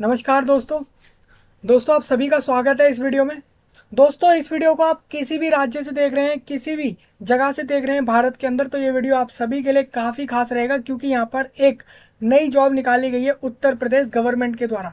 नमस्कार दोस्तों दोस्तों आप सभी का स्वागत है इस वीडियो में दोस्तों इस वीडियो को आप किसी भी राज्य से देख रहे हैं किसी भी जगह से देख रहे हैं भारत के अंदर तो ये वीडियो आप सभी के लिए काफ़ी खास रहेगा क्योंकि यहाँ पर एक नई जॉब निकाली गई है उत्तर प्रदेश गवर्नमेंट के द्वारा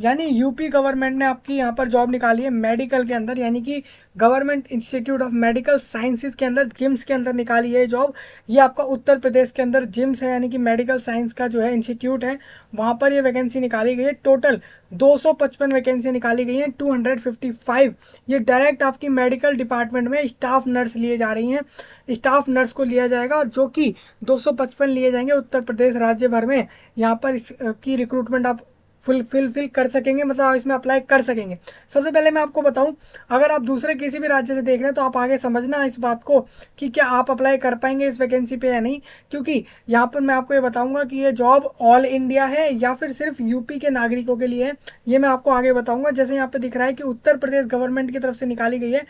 यानी यूपी गवर्नमेंट ने आपकी यहाँ पर जॉब निकाली है मेडिकल के अंदर यानी कि government institute of medical sciences के अंदर जिम्स के अंदर निकाली है जॉब ये आपका उत्तर प्रदेश के अंदर जिम्स है यानी कि मेडिकल साइंस का जो है इंस्टीट्यूट है वहाँ पर ये वैकेंसी निकाली गई है टोटल 255 वैकेंसी निकाली गई हैं 255 ये डायरेक्ट आपकी मेडिकल डिपार्टमेंट में स्टाफ नर्स लिए जा रही हैं स्टाफ नर्स को लिया जाएगा और जो कि 255 लिए जाएंगे उत्तर प्रदेश राज्य भर में यहाँ पर इसकी रिक्रूटमेंट आप फुलफिल फिल कर सकेंगे मतलब आप इसमें अप्लाई कर सकेंगे सबसे पहले मैं आपको बताऊं अगर आप दूसरे किसी भी राज्य से देख रहे हैं तो आप आगे समझना इस बात को कि क्या आप अप्लाई कर पाएंगे इस वैकेंसी पे या नहीं क्योंकि यहाँ पर मैं आपको ये बताऊंगा कि ये जॉब ऑल इंडिया है या फिर सिर्फ यूपी के नागरिकों के लिए है ये मैं आपको आगे बताऊँगा जैसे यहाँ पर दिख रहा है कि उत्तर प्रदेश गवर्नमेंट की तरफ से निकाली गई है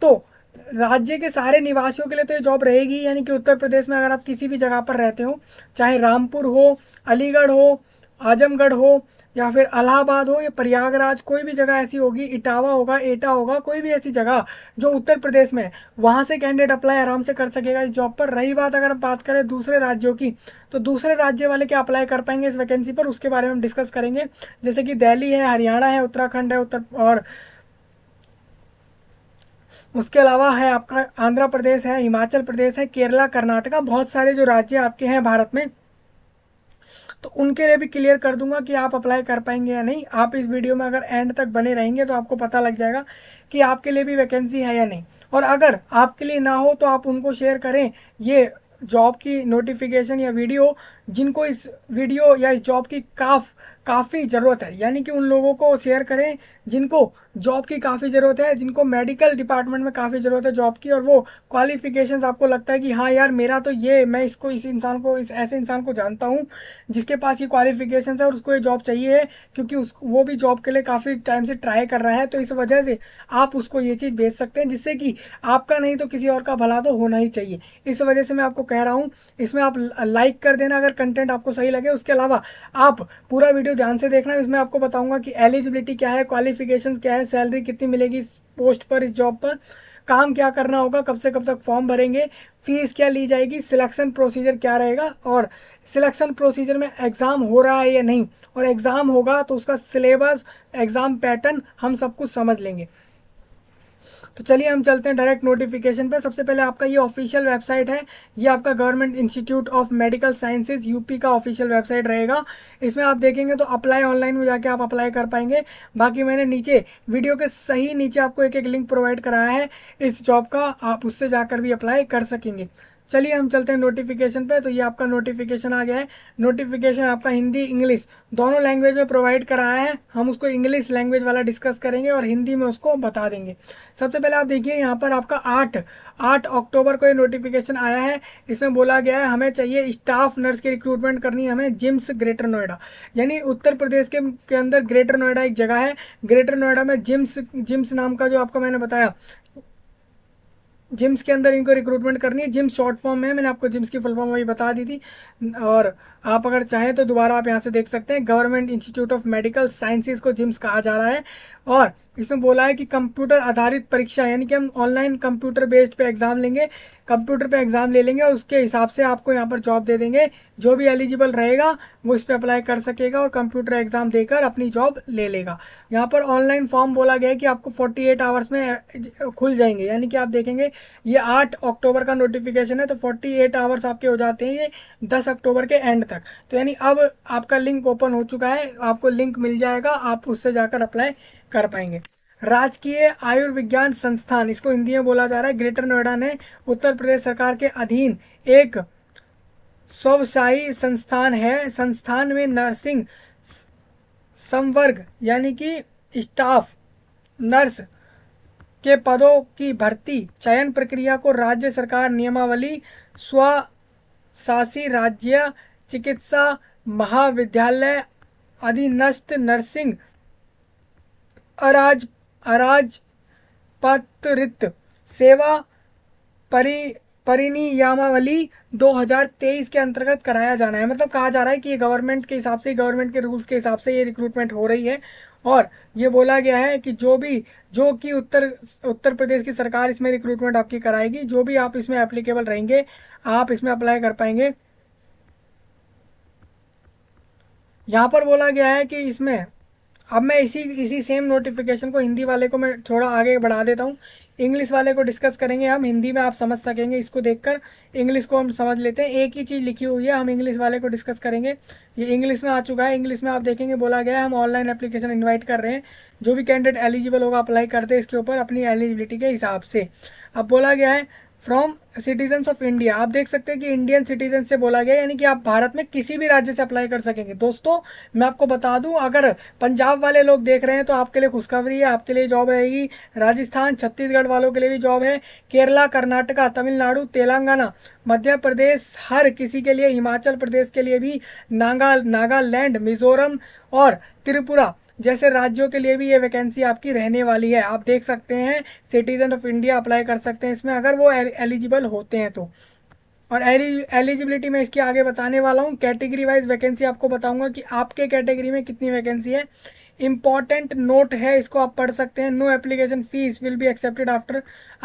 तो राज्य के सारे निवासियों के लिए तो ये जॉब रहेगी यानी कि उत्तर प्रदेश में अगर आप किसी भी जगह पर रहते हो चाहे रामपुर हो अलीगढ़ हो आजमगढ़ हो या फिर अलाहाबाद हो या प्रयागराज कोई भी जगह ऐसी होगी इटावा होगा एटा होगा कोई भी ऐसी जगह जो उत्तर प्रदेश में वहाँ से कैंडिडेट अप्लाई आराम से कर सकेगा इस जॉब पर रही बात अगर हम बात करें दूसरे राज्यों की तो दूसरे राज्य वाले क्या अप्लाई कर पाएंगे इस वैकेंसी पर उसके बारे में हम डिस्कस करेंगे जैसे कि दिल्ली है हरियाणा है उत्तराखंड है उत्तर और उसके अलावा है आपका आंध्र प्रदेश है हिमाचल प्रदेश है केरला कर्नाटका बहुत सारे जो राज्य आपके हैं भारत में तो उनके लिए भी क्लियर कर दूंगा कि आप अप्लाई कर पाएंगे या नहीं आप इस वीडियो में अगर एंड तक बने रहेंगे तो आपको पता लग जाएगा कि आपके लिए भी वैकेंसी है या नहीं और अगर आपके लिए ना हो तो आप उनको शेयर करें ये जॉब की नोटिफिकेशन या वीडियो जिनको इस वीडियो या इस जॉब की काफ काफ़ी ज़रूरत है यानी कि उन लोगों को शेयर करें जिनको जॉब की काफ़ी ज़रूरत है जिनको मेडिकल डिपार्टमेंट में काफ़ी ज़रूरत है जॉब की और वो क्वालिफिकेशंस आपको लगता है कि हाँ यार मेरा तो ये मैं इसको इस इंसान को इस ऐसे इंसान को जानता हूँ जिसके पास ये क्वालिफिकेशन है और उसको ये जॉब चाहिए है क्योंकि उस वो भी जॉब के लिए काफ़ी टाइम से ट्राई कर रहा है तो इस वजह से आप उसको ये चीज़ भेज सकते हैं जिससे कि आपका नहीं तो किसी और का भला तो होना ही चाहिए इस वजह से मैं आपको कह रहा हूँ इसमें आप लाइक कर देना अगर कंटेंट आपको सही लगे उसके अलावा आप पूरा वीडियो ध्यान से देखना इसमें आपको बताऊँगा कि एलिजिबिलिटी क्या है क्वालिफिकेशन क्या है है सैलरी कितनी मिलेगी इस पोस्ट पर इस जॉब पर काम क्या करना होगा कब से कब तक फॉर्म भरेंगे फीस क्या ली जाएगी सिलेक्शन प्रोसीजर क्या रहेगा और सिलेक्शन प्रोसीजर में एग्ज़ाम हो रहा है या नहीं और एग्ज़ाम होगा तो उसका सिलेबस एग्ज़ाम पैटर्न हम सब कुछ समझ लेंगे तो चलिए हम चलते हैं डायरेक्ट नोटिफिकेशन पे सबसे पहले आपका ये ऑफिशियल वेबसाइट है ये आपका government institute of medical sciences UP का ऑफिशियल वेबसाइट रहेगा इसमें आप देखेंगे तो अप्लाई ऑनलाइन में जाके आप अप्लाई कर पाएंगे बाकी मैंने नीचे वीडियो के सही नीचे आपको एक एक लिंक प्रोवाइड कराया है इस जॉब का आप उससे जाकर भी अप्लाई कर सकेंगे चलिए हम चलते हैं नोटिफिकेशन पे तो ये आपका नोटिफिकेशन आ गया है नोटिफिकेशन आपका हिंदी इंग्लिश दोनों लैंग्वेज में प्रोवाइड कराया है हम उसको इंग्लिश लैंग्वेज वाला डिस्कस करेंगे और हिंदी में उसको बता देंगे सबसे पहले आप देखिए यहाँ पर आपका आठ आठ अक्टूबर को ये नोटिफिकेशन आया है इसमें बोला गया है हमें चाहिए स्टाफ नर्स की रिक्रूटमेंट करनी है हमें जिम्स ग्रेटर नोएडा यानी उत्तर प्रदेश के, के अंदर ग्रेटर नोएडा एक जगह है ग्रेटर नोएडा में जिम्स जिम्स नाम का जो आपको मैंने बताया जिम्स के अंदर इनको रिक्रूटमेंट करनी है जिम्स शॉर्ट फॉर्म है मैंने आपको जिम्स की फुल फॉर्म अभी बता दी थी और आप अगर चाहें तो दोबारा आप यहाँ से देख सकते हैं government institute of medical sciences को जिम्स कहा जा रहा है और इसमें बोला है कि कंप्यूटर आधारित परीक्षा यानी कि हम ऑनलाइन कंप्यूटर बेस्ड पे एग्ज़ाम लेंगे कंप्यूटर पे एग्ज़ाम ले लेंगे और उसके हिसाब से आपको यहाँ पर जॉब दे देंगे जो भी एलिजिबल रहेगा वो इस पर अप्लाई कर सकेगा और कंप्यूटर एग्ज़ाम देकर अपनी जॉब ले लेगा यहाँ पर ऑनलाइन फॉर्म बोला गया है कि आपको फोर्टी एट आवर्स में खुल जाएंगे यानी कि आप देखेंगे ये आठ अक्टूबर का नोटिफिकेशन है तो फोर्टी एट आवर्स आपके हो जाते हैं ये दस अक्टूबर के एंड तक तो यानी अब आपका लिंक ओपन हो चुका है आपको लिंक मिल जाएगा आप उससे जाकर अप्लाई कर पाएंगे राजकीय आयुर्विज्ञान संस्थान इसको हिंदी में बोला जा रहा है ग्रेटर नोएडा ने उत्तर प्रदेश सरकार के अधीन एक स्ववसायी संस्थान है संस्थान में नर्सिंग संवर्ग यानी कि स्टाफ नर्स के पदों की भर्ती चयन प्रक्रिया को राज्य सरकार नियमावली स्वशासी राज्य चिकित्सा महाविद्यालय अधीनस्थ नर्सिंग अराज अराज पत्रित सेवा परि परिनियामावली 2023 के अंतर्गत कराया जाना है मतलब कहा जा रहा है कि ये गवर्नमेंट के हिसाब से गवर्नमेंट के रूल्स के हिसाब से ये रिक्रूटमेंट हो रही है और ये बोला गया है कि जो भी जो कि उत्तर उत्तर प्रदेश की सरकार इसमें रिक्रूटमेंट आपकी कराएगी जो भी आप इसमें एप्लीकेबल रहेंगे आप इसमें अप्लाई कर पाएंगे यहाँ पर बोला गया है कि इसमें अब मैं इसी इसी सेम नोटिफिकेशन को हिंदी वाले को मैं थोड़ा आगे बढ़ा देता हूँ इंग्लिश वाले को डिस्कस करेंगे हम हिंदी में आप समझ सकेंगे इसको देखकर इंग्लिश को हम समझ लेते हैं एक ही चीज़ लिखी हुई है हम इंग्लिश वाले को डिस्कस करेंगे ये इंग्लिश में आ चुका है इंग्लिश में आप देखेंगे बोला गया है हम ऑनलाइन एप्लीकेशन इन्वाइट कर रहे हैं जो भी कैंडिडेट एलिजिबल होगा अप्लाई करते हैं इसके ऊपर अपनी एलिजिबिलिटी के हिसाब से अब बोला गया है फ्रॉम सिटीजन्स ऑफ इंडिया आप देख सकते हैं कि इंडियन सिटीजन से बोला गया यानी कि आप भारत में किसी भी राज्य से अप्लाई कर सकेंगे दोस्तों मैं आपको बता दूं अगर पंजाब वाले लोग देख रहे हैं तो आपके लिए खुशखबरी है आपके लिए जॉब रहेगी राजस्थान छत्तीसगढ़ वालों के लिए भी जॉब है केरला कर्नाटका तमिलनाडु तेलंगाना मध्य प्रदेश हर किसी के लिए हिमाचल प्रदेश के लिए भी नागा नागालैंड मिजोरम और त्रिपुरा जैसे राज्यों के लिए भी ये वैकेंसी आपकी रहने वाली है आप देख सकते हैं सिटीजन ऑफ इंडिया अप्लाई कर सकते हैं इसमें अगर वो एलिजिबल होते हैं तो और एलिजिबिलिटी मैं इसकी आगे बताने वाला हूँ कैटेगरी वाइज वैकेंसी आपको बताऊंगा कि आपके कैटेगरी में कितनी वैकेंसी है इंपॉर्टेंट नोट है इसको आप पढ़ सकते हैं no application fees will be accepted after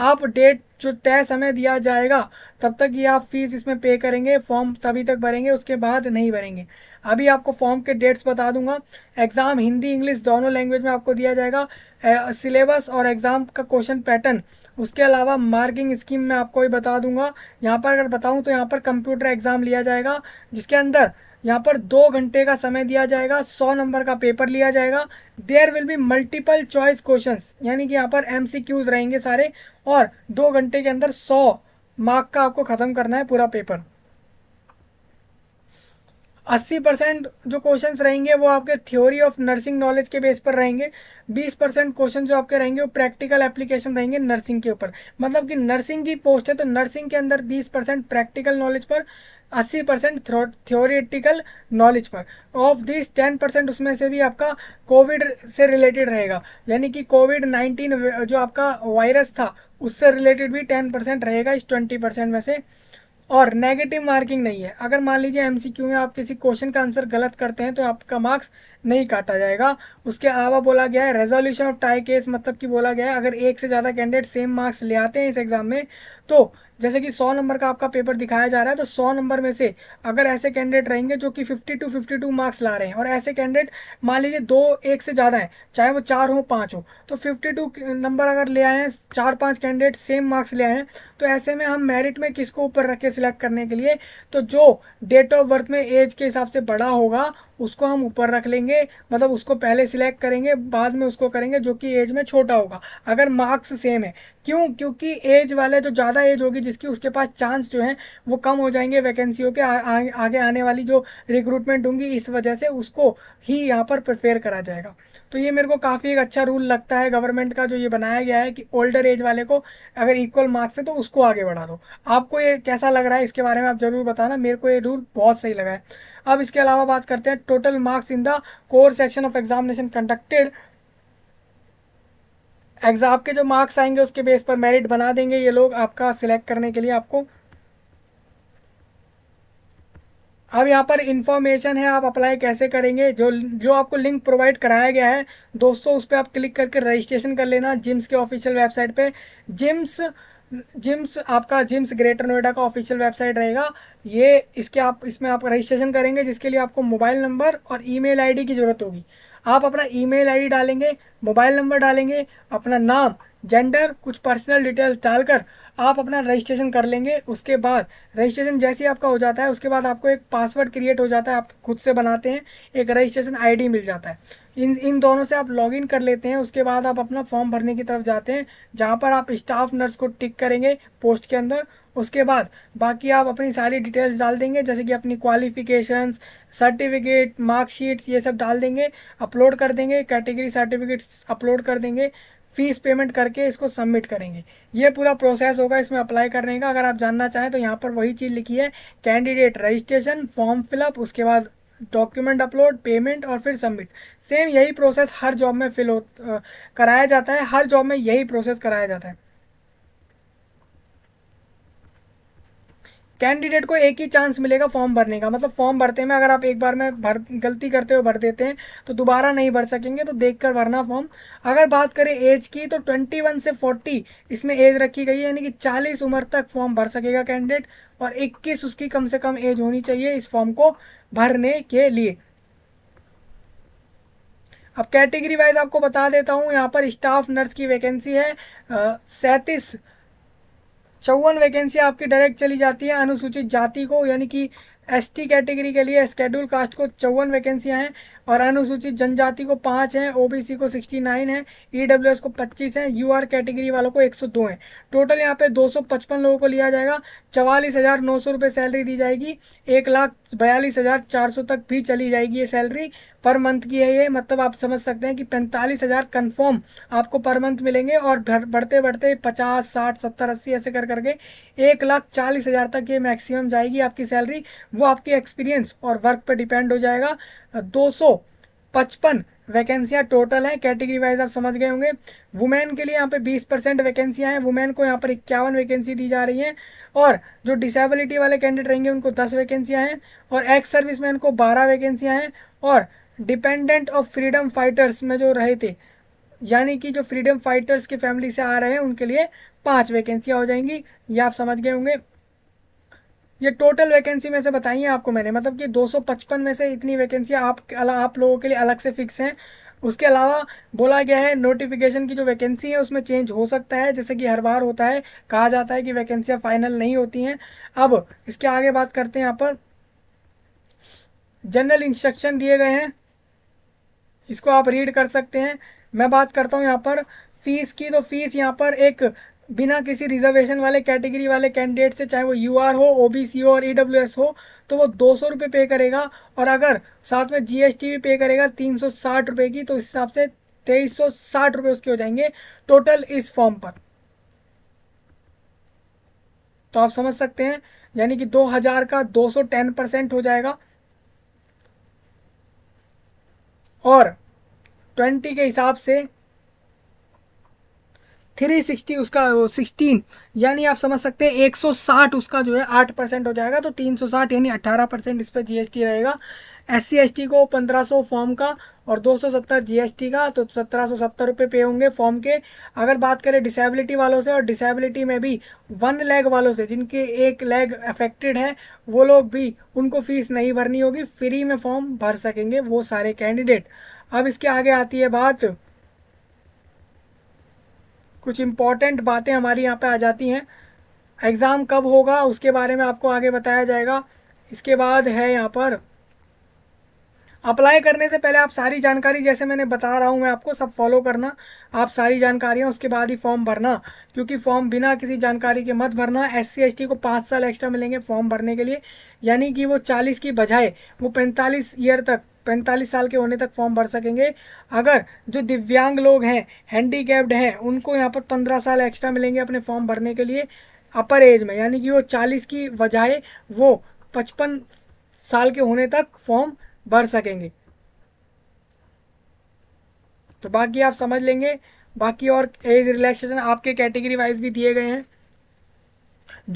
आप डेट जो तय समय दिया जाएगा तब तक ये आप फीस इसमें पे करेंगे फॉर्म तभी तक भरेंगे उसके बाद नहीं भरेंगे अभी आपको फॉर्म के डेट्स बता दूंगा एग्ज़ाम हिंदी इंग्लिश दोनों लैंग्वेज में आपको दिया जाएगा सिलेबस और एग्ज़ाम का क्वेश्चन पैटर्न उसके अलावा मार्किंग स्कीम में आपको भी बता दूंगा यहाँ पर अगर बताऊँ तो यहाँ पर कंप्यूटर एग्ज़ाम लिया जाएगा जिसके अंदर यहाँ पर दो घंटे का समय दिया जाएगा सौ नंबर का पेपर लिया जाएगा there will be multiple choice question यानी कि यहाँ पर एम रहेंगे सारे और दो घंटे के अंदर सौ मार्क का आपको ख़त्म करना है पूरा पेपर अस्सी परसेंट जो क्वेश्चंस रहेंगे वो आपके थ्योरी ऑफ नर्सिंग नॉलेज के बेस पर रहेंगे बीस परसेंट क्वेश्चन जो आपके रहेंगे वो प्रैक्टिकल एप्लीकेशन रहेंगे नर्सिंग के ऊपर मतलब कि नर्सिंग की पोस्ट है तो नर्सिंग के अंदर बीस परसेंट प्रैक्टिकल नॉलेज पर अस्सी परसेंट थ्योरेटिकल नॉलेज पर ऑफ दिस टेन परसेंट उसमें से भी आपका कोविड से रिलेटेड रहेगा यानी कि कोविड नाइन्टीन जो आपका वायरस था उससे रिलेटेड भी टेन परसेंट रहेगा इस ट्वेंटी परसेंट में से और नेगेटिव मार्किंग नहीं है अगर मान लीजिए एमसीक्यू में आप किसी क्वेश्चन का आंसर गलत करते हैं तो आपका मार्क्स नहीं काटा जाएगा उसके अलावा बोला गया है रेजोल्यूशन ऑफ टाई केस मतलब कि बोला गया है अगर एक से ज़्यादा कैंडिडेट सेम मार्क्स ले आते हैं इस एग्ज़ाम में तो जैसे कि सौ नंबर का आपका पेपर दिखाया जा रहा है तो सौ नंबर में से अगर ऐसे कैंडिडेट रहेंगे जो कि fifty two fifty two marks ला रहे हैं और ऐसे कैंडिडेट मान लीजिए दो एक से ज़्यादा हैं चाहे वो चार हो पाँच हो तो फिफ्टी टू नंबर अगर ले आए हैं चार पाँच कैंडिडेट सेम मार्क्स ले आए हैं तो ऐसे में हम मेरिट में किसको ऊपर रख के सिलेक्ट करने के लिए तो जो डेट ऑफ बर्थ में एज के हिसाब से बड़ा होगा उसको हम ऊपर रख लेंगे मतलब उसको पहले सिलेक्ट करेंगे बाद में उसको करेंगे जो कि एज में छोटा होगा अगर मार्क्स सेम है क्यों क्योंकि एज वाले जो ज़्यादा एज होगी जिसकी उसके पास चांस जो है वो कम हो जाएंगे वैकेंसीयों के आ, आ, आगे आने वाली जो रिक्रूटमेंट होंगी इस वजह से उसको ही यहाँ पर प्रिफेयर करा जाएगा तो ये मेरे को काफ़ी एक अच्छा रूल लगता है गवर्नमेंट का जो ये बनाया गया है कि ओल्डर एज वाले को अगर इक्वल मार्क्स है तो उसको आगे बढ़ा दो आपको ये कैसा लग रहा है इसके बारे में आप ज़रूर बताना मेरे को ये रूल बहुत सही लगा है अब इसके अलावा बात करते हैं total marks in the core section of examination conducted exam के जो मार्क्स आएंगे उसके बेस पर मेरिट बना देंगे ये लोग आपका सिलेक्ट करने के लिए आपको अब यहाँ पर इन्फॉर्मेशन है आप अप्लाई कैसे करेंगे जो जो आपको लिंक प्रोवाइड कराया गया है दोस्तों उस पर आप क्लिक करके रजिस्ट्रेशन कर लेना जिम्स के ऑफिशियल वेबसाइट पे जिम्स जिम्स आपका जिम्स ग्रेटर नोएडा का ऑफिशियल वेबसाइट रहेगा ये इसके आप इसमें आप रजिस्ट्रेशन करेंगे जिसके लिए आपको मोबाइल नंबर और ईमेल आईडी की ज़रूरत होगी आप अपना ईमेल आईडी डालेंगे मोबाइल नंबर डालेंगे अपना नाम जेंडर कुछ पर्सनल डिटेल्स डालकर आप अपना रजिस्ट्रेशन कर लेंगे उसके बाद रजिस्ट्रेशन जैसे ही आपका हो जाता है उसके बाद आपको एक पासवर्ड क्रिएट हो जाता है आप खुद से बनाते हैं एक रजिस्ट्रेशन आईडी मिल जाता है इन इन दोनों से आप लॉगिन कर लेते हैं उसके बाद आप अपना फॉर्म भरने की तरफ जाते हैं जहाँ पर आप स्टाफ नर्स को टिक करेंगे पोस्ट के अंदर उसके बाद बाकी आप अपनी सारी डिटेल्स डाल देंगे जैसे कि अपनी क्वालिफिकेशंस सर्टिफिकेट मार्कशीट्स ये सब डाल देंगे अपलोड कर देंगे कैटेगरी सर्टिफिकेट्स अपलोड कर देंगे फीस पेमेंट करके इसको सबमिट करेंगे ये पूरा प्रोसेस होगा इसमें अप्लाई करने का अगर आप जानना चाहें तो यहाँ पर वही चीज़ लिखी है कैंडिडेट रजिस्ट्रेशन फॉर्म फिलअप उसके बाद डॉक्यूमेंट अपलोड पेमेंट और फिर सबमिट सेम यही प्रोसेस हर जॉब में फिल हो कराया जाता है हर जॉब में यही प्रोसेस कराया जाता है कैंडिडेट को एक ही चांस मिलेगा फॉर्म भरने का मतलब फॉर्म भरते में अगर आप एक बार में भर गलती करते हुए भर देते हैं तो दोबारा नहीं भर सकेंगे तो देखकर भरना फॉर्म अगर बात करें एज की तो 21 से 40 इसमें एज रखी गई है यानी कि 40 उम्र तक फॉर्म भर सकेगा कैंडिडेट और 21 उसकी कम से कम एज होनी चाहिए इस फॉर्म को भरने के लिए अब कैटेगरी वाइज आपको बता देता हूँ यहाँ पर स्टाफ नर्स की वैकेंसी है सैंतीस चौवन वैकेंसी आपकी डायरेक्ट चली जाती है अनुसूचित जाति को यानी कि एसटी कैटेगरी के लिए स्केड्यूल कास्ट को चौवन वैकेंसियां हैं और अनुसूचित जनजाति को पाँच हैं ओबीसी को सिक्सटी नाइन है ई को पच्चीस हैं यूआर कैटेगरी वालों को एक सौ दो हैं टोटल यहाँ पे दो सौ पचपन लोगों को लिया जाएगा चवालीस हज़ार नौ सौ रुपये सैलरी दी जाएगी एक लाख बयालीस हज़ार चार सौ तक भी चली जाएगी ये सैलरी पर मंथ की है ये मतलब आप समझ सकते हैं कि पैंतालीस हज़ार कन्फर्म आपको पर मंथ मिलेंगे और बढ़ते बढ़ते पचास साठ सत्तर अस्सी ऐसे कर करके एक लाख चालीस हज़ार तक ये मैक्सिमम जाएगी आपकी सैलरी वो आपके एक्सपीरियंस और वर्क पर डिपेंड हो जाएगा दो सौ पचपन वैकेंसियाँ टोटल हैं कैटेगरी वाइज आप समझ गए होंगे वुमेन के लिए यहाँ पे 20 परसेंट वैकेंसियाँ हैं वुमेन को यहाँ पर इक्यावन वैकेंसी दी जा रही हैं और जो डिसेबिलिटी वाले कैंडिडेट रहेंगे उनको 10 वैकेंसियाँ हैं और एक्स सर्विसमैन को 12 वैकेंसियाँ हैं और डिपेंडेंट ऑफ फ्रीडम फाइटर्स में जो रहे थे यानी कि जो फ्रीडम फाइटर्स की फैमिली से आ रहे हैं उनके लिए पाँच वैकेंसियाँ हो जाएंगी ये आप समझ गए होंगे ये टोटल वैकेंसी में से बताई है आपको मैंने मतलब कि 255 में से इतनी वैकेंसी आप आप लोगों के लिए अलग से फिक्स हैं उसके अलावा बोला गया है नोटिफिकेशन की जो वैकेंसी है उसमें चेंज हो सकता है जैसे कि हर बार होता है कहा जाता है कि वैकेंसियाँ फाइनल नहीं होती हैं अब इसके आगे बात करते हैं यहाँ पर जनरल इंस्ट्रक्शन दिए गए हैं इसको आप रीड कर सकते हैं मैं बात करता हूँ यहाँ पर फीस की तो फीस यहाँ पर एक बिना किसी रिजर्वेशन वाले कैटेगरी वाले कैंडिडेट से चाहे वो यू आर हो ओ बी सी हो और ई डब्ल्यू एस हो तो वो दो सौ रुपये पे करेगा और अगर साथ में जी एस टी भी पे करेगा तीन सौ साठ रुपये की तो इस हिसाब से तेईस सौ साठ रुपये उसके हो जाएंगे टोटल इस फॉर्म पर तो आप समझ सकते हैं यानी कि दो हज़ार का दो सौ टेन परसेंट हो जाएगा और ट्वेंटी के हिसाब से थ्री सिक्सटी उसका वो सिक्सटीन यानी आप समझ सकते हैं एक सौ साठ उसका जो है आठ परसेंट हो जाएगा तो तीन सौ साठ यानी अट्ठारह परसेंट इस पर जीएसटी रहेगा एस सी को पंद्रह सौ फॉर्म का और दो सौ सत्तर जी का तो सत्रह सौ सत्तर रुपये पे होंगे फॉर्म के अगर बात करें डिसेबिलिटी वालों से और डिसेबिलिटी में भी वन लेग वालों से जिनके एक लेग अफेक्टेड है वो लोग भी उनको फ़ीस नहीं भरनी होगी फ्री में फॉर्म भर सकेंगे वो सारे कैंडिडेट अब इसके आगे आती है बात कुछ इम्पॉर्टेंट बातें हमारी यहाँ पे आ जाती हैं एग्ज़ाम कब होगा उसके बारे में आपको आगे बताया जाएगा इसके बाद है यहाँ पर अप्लाई करने से पहले आप सारी जानकारी जैसे मैंने बता रहा हूँ मैं आपको सब फॉलो करना आप सारी जानकारियाँ उसके बाद ही फॉर्म भरना क्योंकि फॉर्म बिना किसी जानकारी के मत भरना एस सी को पाँच साल एक्स्ट्रा मिलेंगे फॉर्म भरने के लिए यानी कि वो चालीस की बजाय वो पैंतालीस ईयर तक पैंतालीस साल के होने तक फॉर्म भर सकेंगे अगर जो दिव्यांग लोग हैं हैंडीकैप्ड हैं उनको यहाँ पर पंद्रह साल एक्स्ट्रा मिलेंगे अपने फॉर्म भरने के लिए अपर एज में यानी कि वो चालीस की बजाय वो पचपन साल के होने तक फॉर्म भर सकेंगे तो बाकी आप समझ लेंगे बाकी और एज रिलैक्सेशन आपके कैटेगरी वाइज भी दिए गए हैं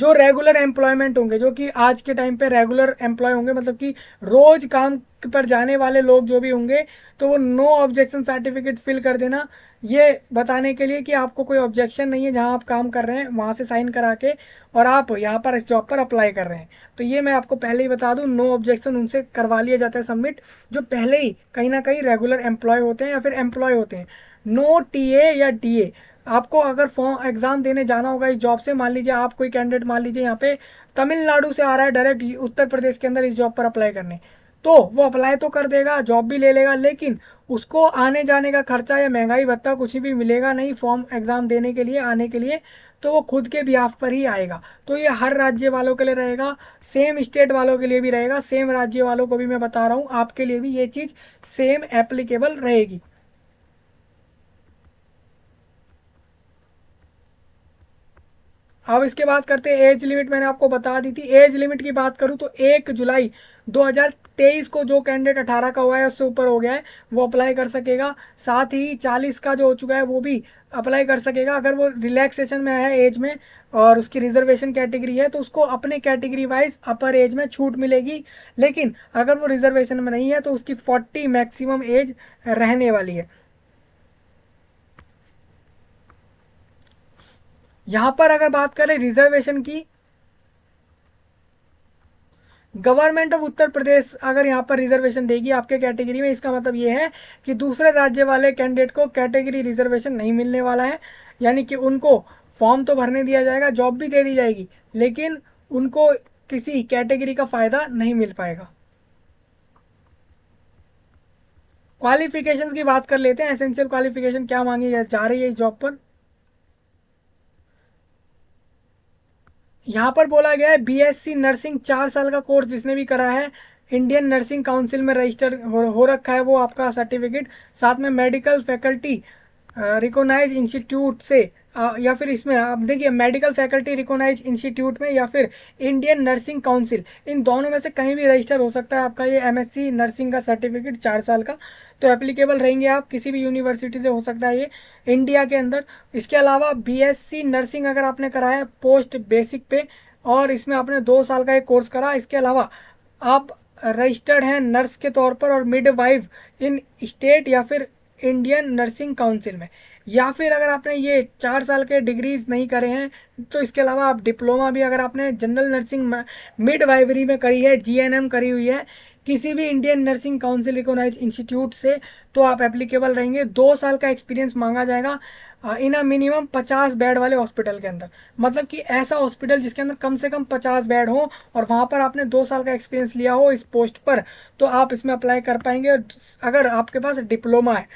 जो रेगुलर एम्प्लॉयमेंट होंगे जो कि आज के टाइम पे रेगुलर एम्प्लॉय होंगे मतलब कि रोज काम पर जाने वाले लोग जो भी होंगे तो वो नो ऑब्जेक्शन सर्टिफिकेट फिल कर देना ये बताने के लिए कि आपको कोई ऑब्जेक्शन नहीं है जहां आप काम कर रहे हैं वहां से साइन करा के और आप यहां पर इस जॉब पर अप्लाई कर रहे हैं तो ये मैं आपको पहले ही बता दूं नो ऑब्जेक्शन उनसे करवा लिया जाता है सबमिट जो पहले ही कहीं ना कहीं रेगुलर एम्प्लॉय होते हैं या फिर एम्प्लॉय होते हैं नो टी या डी आपको अगर फॉर्म एग्ज़ाम देने जाना होगा इस जॉब से मान लीजिए आप कोई कैंडिडेट मान लीजिए यहाँ पे तमिलनाडु से आ रहा है डायरेक्ट उत्तर प्रदेश के अंदर इस जॉब पर अप्लाई करने तो वो अप्लाई तो कर देगा जॉब भी ले लेगा लेकिन उसको आने जाने का खर्चा या महंगाई भत्ता कुछ भी मिलेगा नहीं फॉर्म एग्ज़ाम देने के लिए आने के लिए तो वो खुद के बिहाफ पर ही आएगा तो ये हर राज्य वालों के लिए रहेगा सेम स्टेट वालों के लिए भी रहेगा सेम राज्य वालों को भी मैं बता रहा हूँ आपके लिए भी ये चीज़ सेम एप्लीकेबल रहेगी अब इसके बात करते हैं एज लिमिट मैंने आपको बता दी थी एज लिमिट की बात करूं तो एक जुलाई तेईस को जो कैंडिडेट अठारह का हुआ है उससे ऊपर हो गया है वो अप्लाई कर सकेगा साथ ही चालीस का जो हो चुका है वो भी अप्लाई कर सकेगा अगर वो रिलैक्सेशन में है एज में और उसकी रिजर्वेशन कैटेगरी है तो उसको अपने कैटेगरी वाइज अपर एज में छूट मिलेगी लेकिन अगर वो रिजर्वेशन में नहीं है तो उसकी फोर्टी मैक्सिमम एज रहने वाली है यहाँ पर अगर बात करें रिजर्वेशन की गवर्नमेंट ऑफ उत्तर प्रदेश अगर यहाँ पर रिजर्वेशन देगी आपके कैटेगरी में इसका मतलब ये है कि दूसरे राज्य वाले कैंडिडेट को कैटेगरी रिजर्वेशन नहीं मिलने वाला है यानी कि उनको फॉर्म तो भरने दिया जाएगा जॉब भी दे दी जाएगी लेकिन उनको किसी कैटेगरी का फ़ायदा नहीं मिल पाएगा क्वालिफिकेशंस की बात कर लेते हैं एसेंशियल क्वालिफिकेशन क्या मांगी जा रही है इस जॉब पर यहाँ पर बोला गया है बीएससी नर्सिंग चार साल का कोर्स जिसने भी करा है इंडियन नर्सिंग काउंसिल में रजिस्टर हो, रखा है वो आपका सर्टिफिकेट साथ में मेडिकल फैकल्टी रिकोनाइज इंस्टीट्यूट से या फिर इसमें आप देखिए मेडिकल फैकल्टी रिकोनाइज इंस्टीट्यूट में या फिर इंडियन नर्सिंग काउंसिल इन दोनों में से कहीं भी रजिस्टर हो सकता है आपका ये एमएससी नर्सिंग का सर्टिफिकेट चार साल का तो एप्लीकेबल रहेंगे आप किसी भी यूनिवर्सिटी से हो सकता है ये इंडिया के अंदर इसके अलावा बी नर्सिंग अगर आपने कराया पोस्ट बेसिक पे और इसमें आपने दो साल का एक कोर्स करा इसके अलावा आप रजिस्टर्ड हैं नर्स के तौर पर और मिड इन स्टेट या फिर इंडियन नर्सिंग काउंसिल में या फिर अगर आपने ये चार साल के डिग्रीज़ नहीं करे हैं तो इसके अलावा आप डिप्लोमा भी अगर आपने जनरल नर्सिंग मिड वाइवरी में करी है जी करी हुई है किसी भी Indian Nursing Council recognise institute से तो आप एप्लीकेबल रहेंगे दो साल का एक्सपीरियंस मांगा जाएगा इन अ मिनिमम पचास बेड वाले हॉस्पिटल के अंदर मतलब कि ऐसा हॉस्पिटल जिसके अंदर कम से कम पचास बेड हो और वहाँ पर आपने दो साल का एक्सपीरियंस लिया हो इस पोस्ट पर तो आप इसमें अप्लाई कर पाएंगे अगर आपके पास डिप्लोमा है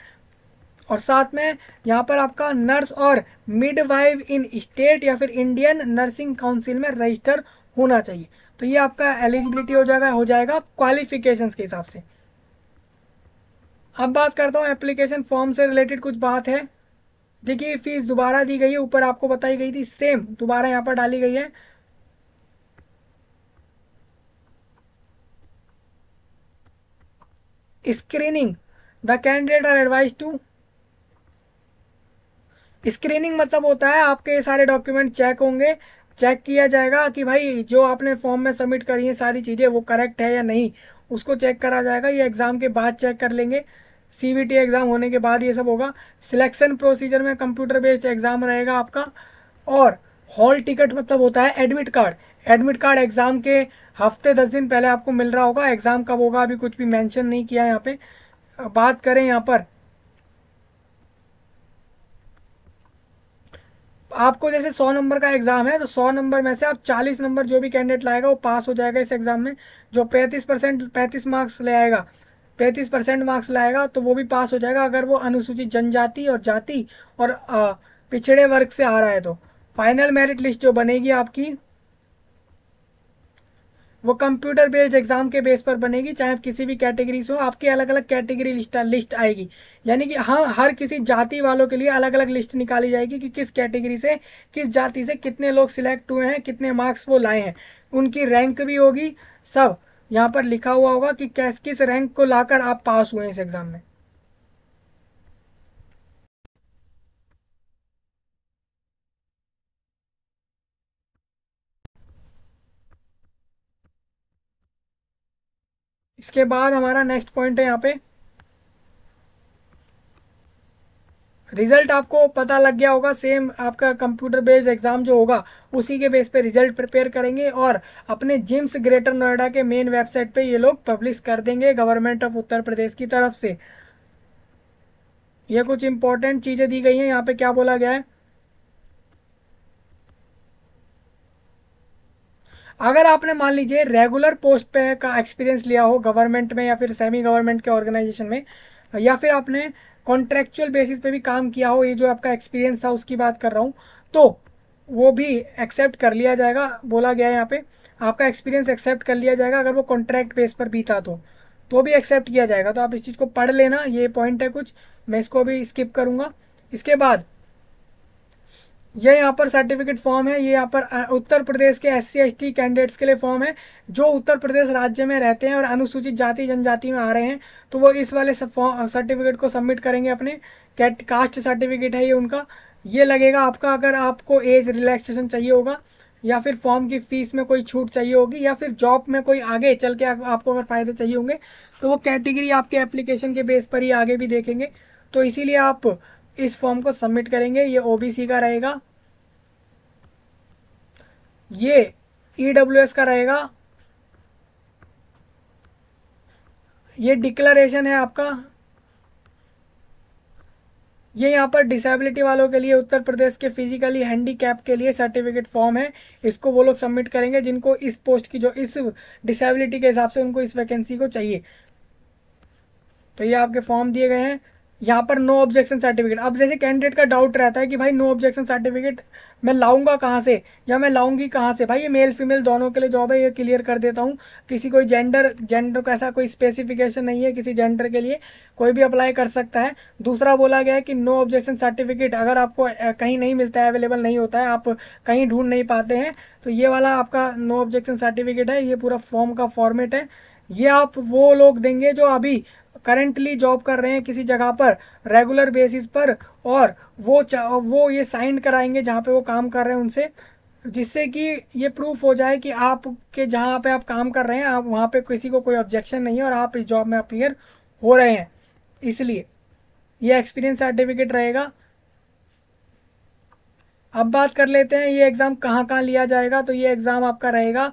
और साथ में यहाँ पर आपका नर्स और मिडवाइव इन स्टेट या फिर इंडियन नर्सिंग काउंसिल में रजिस्टर होना चाहिए तो ये आपका एलिजिबिलिटी हो जाएगा हो जाएगा क्वालिफिकेशन के हिसाब से अब बात करता हूँ एप्लीकेशन फॉर्म से रिलेटेड कुछ बात है देखिए फीस दोबारा दी गई है ऊपर आपको बताई गई थी सेम दोबारा यहाँ पर डाली गई है screening the candidate are advise to screening मतलब होता है आपके सारे डॉक्यूमेंट चेक होंगे चेक किया जाएगा कि भाई जो आपने फॉर्म में सबमिट करी है सारी चीज़ें वो करेक्ट है या नहीं उसको चेक करा जाएगा ये एग्ज़ाम के बाद चेक कर लेंगे सी टी एग्ज़ाम होने के बाद ये सब होगा सिलेक्शन प्रोसीजर में कंप्यूटर बेस्ड एग्ज़ाम रहेगा आपका और हॉल टिकट मतलब होता है admit card admit card exam के हफ्ते दस दिन पहले आपको मिल रहा होगा एग्ज़ाम कब होगा अभी कुछ भी मैंशन नहीं किया यहाँ पर बात करें यहाँ पर आपको जैसे सौ नंबर का एग्ज़ाम है तो सौ नंबर में से आप चालीस नंबर जो भी कैंडिडेट लाएगा वो पास हो जाएगा इस एग्ज़ाम में जो पैंतीस परसेंट पैंतीस मार्क्स ले आएगा पैंतीस परसेंट मार्क्स लाएगा तो वो भी पास हो जाएगा अगर वो अनुसूचित जनजाति और जाति और पिछड़े वर्ग से आ रहा है तो फाइनल मेरिट लिस्ट जो बनेगी आपकी वो कंप्यूटर बेस्ड एग्जाम के बेस पर बनेगी चाहे आप किसी भी कैटेगरी से हो आपकी अलग अलग कैटेगरी लिस्ट लिस्ट आएगी यानी कि हाँ हर किसी जाति वालों के लिए अलग अलग लिस्ट निकाली जाएगी कि किस कैटेगरी से किस जाति से कितने लोग सिलेक्ट हुए हैं कितने मार्क्स वो लाए हैं उनकी रैंक भी होगी सब यहाँ पर लिखा हुआ होगा कि कैस किस रैंक को लाकर आप पास हुए हैं इस एग्ज़ाम में इसके बाद हमारा नेक्स्ट पॉइंट है यहाँ पे रिजल्ट आपको पता लग गया होगा सेम आपका कंप्यूटर बेस्ड एग्जाम जो होगा उसी के बेस पे रिजल्ट प्रिपेयर करेंगे और अपने जिम्स ग्रेटर नोएडा के मेन वेबसाइट पे ये लोग पब्लिश कर देंगे गवर्नमेंट ऑफ उत्तर प्रदेश की तरफ से ये कुछ इंपॉर्टेंट चीज़ें दी गई हैं यहाँ पे क्या बोला गया है अगर आपने मान लीजिए रेगुलर पोस्ट पे का एक्सपीरियंस लिया हो गवर्नमेंट में या फिर सेमी गवर्नमेंट के ऑर्गेनाइजेशन में या फिर आपने कॉन्ट्रेक्चुअल बेसिस पे भी काम किया हो ये जो आपका एक्सपीरियंस था उसकी बात कर रहा हूँ तो वो भी एक्सेप्ट कर लिया जाएगा बोला गया है यहाँ पे आपका एक्सपीरियंस एक्सेप्ट कर लिया जाएगा अगर वो कॉन्ट्रैक्ट बेस पर भी था तो तो भी एक्सेप्ट किया जाएगा तो आप इस चीज़ को पढ़ लेना ये पॉइंट है कुछ मैं इसको भी स्किप करूँगा इसके बाद ये यहाँ पर सर्टिफिकेट फॉर्म है ये यहाँ पर उत्तर प्रदेश के एस सी कैंडिडेट्स के लिए फॉर्म है जो उत्तर प्रदेश राज्य में रहते हैं और अनुसूचित जाति जनजाति में आ रहे हैं तो वो इस वाले सर्टिफिकेट को सबमिट करेंगे अपने कैट कास्ट सर्टिफिकेट है ये उनका ये लगेगा आपका अगर आपको एज रिलैक्सेशन चाहिए होगा या फिर फॉर्म की फ़ीस में कोई छूट चाहिए होगी या फिर जॉब में कोई आगे चल के आपको अगर फ़ायदे चाहिए होंगे तो वो कैटेगरी आपके एप्लीकेशन के बेस पर ही आगे भी देखेंगे तो इसीलिए आप इस फॉर्म को सबमिट करेंगे ये ओबीसी का रहेगा ये ईडब्ल्यूएस e का रहेगा ये डिक्लेरेशन है आपका ये यहाँ पर डिसेबिलिटी वालों के लिए उत्तर प्रदेश के फिजिकली हैंडीकैप के लिए सर्टिफिकेट फॉर्म है इसको वो लोग सबमिट करेंगे जिनको इस पोस्ट की जो इस डिसेबिलिटी के हिसाब से उनको इस वैकेंसी को चाहिए तो ये आपके फॉर्म दिए गए हैं यहाँ पर नो ऑब्जेक्शन सर्टिफिकेट अब जैसे कैंडिडेट का डाउट रहता है कि भाई नो ऑब्जेक्शन सर्टिफिकेट मैं लाऊंगा कहाँ से या मैं लाऊंगी कहाँ से भाई ये मेल फीमेल दोनों के लिए जॉब है ये क्लियर कर देता हूँ किसी कोई जेंडर जेंडर का ऐसा कोई स्पेसिफिकेशन नहीं है किसी जेंडर के लिए कोई भी अप्लाई कर सकता है दूसरा बोला गया है कि नो ऑब्जेक्शन सर्टिफिकेट अगर आपको कहीं नहीं मिलता है अवेलेबल नहीं होता है आप कहीं ढूंढ नहीं पाते हैं तो ये वाला आपका नो ऑब्जेक्शन सर्टिफिकेट है ये पूरा फॉर्म का फॉर्मेट है ये आप वो लोग देंगे जो अभी करेंटली जॉब कर रहे हैं किसी जगह पर रेगुलर बेसिस पर और वो वो ये साइन कराएंगे जहाँ पे वो काम कर रहे हैं उनसे जिससे कि ये प्रूफ हो जाए कि आपके जहाँ पे आप काम कर रहे हैं आप वहाँ पे किसी को कोई ऑब्जेक्शन नहीं है और आप इस जॉब में अपीयर हो रहे हैं इसलिए ये एक्सपीरियंस सर्टिफिकेट रहेगा अब बात कर लेते हैं ये एग्ज़ाम कहाँ कहाँ लिया जाएगा तो ये एग्ज़ाम आपका रहेगा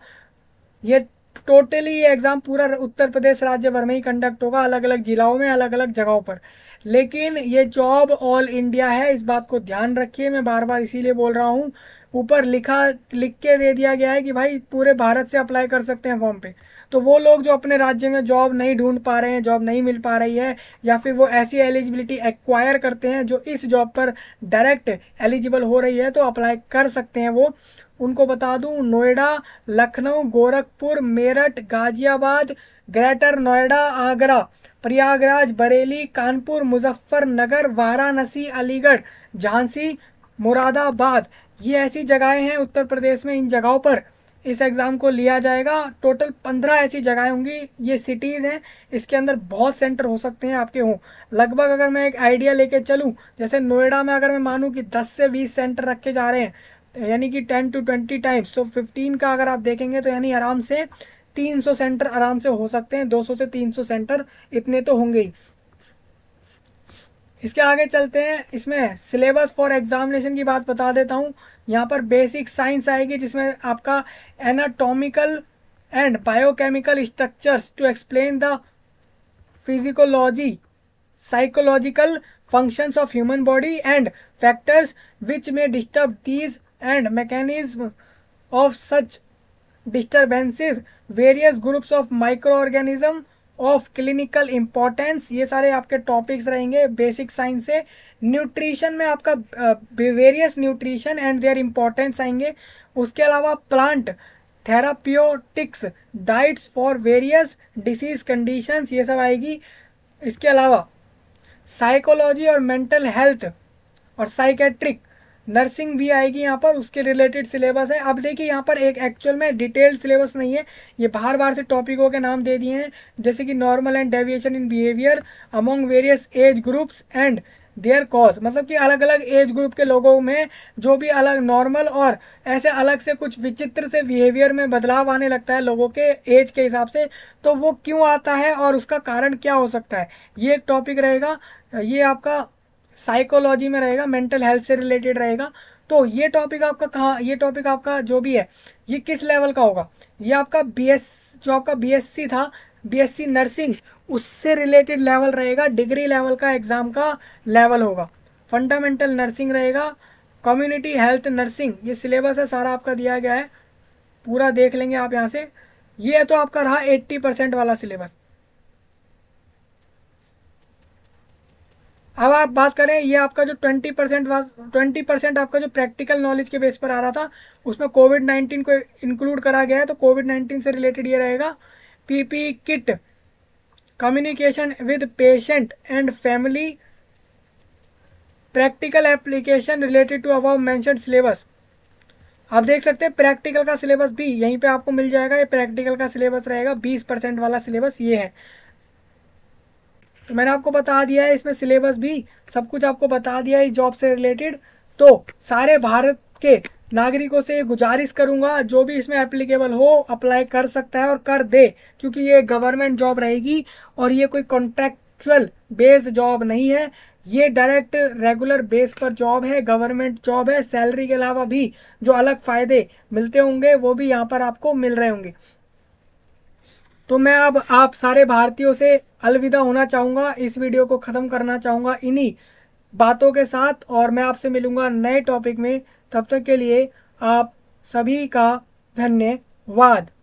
ये टोटली ये एग्ज़ाम पूरा उत्तर प्रदेश राज्य भर में ही कंडक्ट होगा अलग अलग जिलाओं में अलग अलग जगहों पर लेकिन ये जॉब ऑल इंडिया है इस बात को ध्यान रखिए मैं बार बार इसीलिए बोल रहा हूँ ऊपर लिखा लिख के दे दिया गया है कि भाई पूरे भारत से अप्लाई कर सकते हैं फॉर्म पे तो वो लोग जो अपने राज्य में जॉब नहीं ढूंढ पा रहे हैं जॉब नहीं मिल पा रही है या फिर वो ऐसी एलिजिबिलिटी एक्वायर करते हैं जो इस जॉब पर डायरेक्ट एलिजिबल हो रही है तो अप्लाई कर सकते हैं वो उनको बता दूँ नोएडा लखनऊ गोरखपुर मेरठ गाजियाबाद ग्रेटर नोएडा आगरा प्रयागराज बरेली कानपुर मुजफ्फरनगर वाराणसी अलीगढ़ झांसी मुरादाबाद ये ऐसी जगहें हैं उत्तर प्रदेश में इन जगहों पर इस एग्ज़ाम को लिया जाएगा टोटल पंद्रह ऐसी जगहें होंगी ये सिटीज़ हैं इसके अंदर बहुत सेंटर हो सकते हैं आपके हों लगभग अगर मैं एक आइडिया लेके चलूँ जैसे नोएडा में अगर मैं मानूँ कि दस से बीस सेंटर रखे जा रहे हैं यानी कि टेन टू ट्वेंटी टाइम्स तो फिफ्टीन का अगर आप देखेंगे तो यानी आराम से 300 सेंटर आराम से हो सकते हैं 200 से 300 सेंटर इतने तो होंगे ही इसके आगे चलते हैं इसमें सिलेबस फॉर एग्जामिनेशन की बात बता देता हूँ यहाँ पर बेसिक साइंस आएगी जिसमें आपका anatomical and biochemical structures to explain the physiology psychological functions of human body and factors which may disturb these and mechanism of such disturbances various groups of micro organism of clinical importance ये सारे आपके topics रहेंगे basic science से nutrition में आपका various nutrition and their importance आएंगे उसके अलावा plant therapeutics diets for various disease conditions ये सब आएगी इसके अलावा साइकोलॉजी और मेंटल हेल्थ और साइकेट्रिक नर्सिंग भी आएगी यहाँ पर उसके रिलेटेड सिलेबस है अब देखिए यहाँ पर एक एक्चुअल में डिटेल सिलेबस नहीं है ये बार बार से टॉपिकों के नाम दे दिए हैं जैसे कि normal and deviation in behaviour among various age groups and their cause मतलब कि अलग अलग एज ग्रुप के लोगों में जो भी अलग नॉर्मल और ऐसे अलग से कुछ विचित्र से बिहेवियर में बदलाव आने लगता है लोगों के एज के हिसाब से तो वो क्यों आता है और उसका कारण क्या हो सकता है ये एक टॉपिक रहेगा ये आपका साइकोलॉजी में रहेगा मेंटल हेल्थ से रिलेटेड रहेगा तो ये टॉपिक आपका कहाँ ये टॉपिक आपका जो भी है ये किस लेवल का होगा ये आपका बीएस जो आपका बीएससी था बीएससी नर्सिंग उससे रिलेटेड लेवल रहेगा डिग्री लेवल का एग्ज़ाम का लेवल होगा फंडामेंटल नर्सिंग रहेगा कम्युनिटी हेल्थ नर्सिंग ये सिलेबस है सारा आपका दिया गया है पूरा देख लेंगे आप यहाँ से ये तो आपका रहा एट्टी परसेंट वाला सिलेबस अब आप बात करें ये आपका जो ट्वेंटी परसेंट ट्वेंटी परसेंट आपका जो प्रैक्टिकल नॉलेज के बेस पर आ रहा था उसमें कोविड नाइन्टीन को इंक्लूड करा गया है तो कोविड नाइन्टीन से रिलेटेड ये रहेगा PP kit communication with patient and family practical application related to above mentioned syllabus आप देख सकते हैं प्रैक्टिकल का सिलेबस भी यहीं पे आपको मिल जाएगा ये प्रैक्टिकल का सिलेबस रहेगा 20 परसेंट वाला सिलेबस ये है तो मैंने आपको बता दिया है इसमें सिलेबस भी सब कुछ आपको बता दिया है इस जॉब से रिलेटेड तो सारे भारत के नागरिकों से गुजारिश करूंगा जो भी इसमें एप्लीकेबल हो अप्लाई कर सकता है और कर दे क्योंकि ये गवर्नमेंट जॉब रहेगी और ये कोई कॉन्ट्रैक्चुअल बेस जॉब नहीं है ये डायरेक्ट रेगुलर बेस पर जॉब है गवर्नमेंट जॉब है सैलरी के अलावा भी जो अलग फ़ायदे मिलते होंगे वो भी यहाँ पर आपको मिल रहे होंगे तो मैं अब आप सारे भारतीयों से अलविदा होना चाहूँगा इस वीडियो को ख़त्म करना चाहूँगा इन्हीं बातों के साथ और मैं आपसे मिलूँगा नए टॉपिक में तब तक के लिए आप सभी का धन्यवाद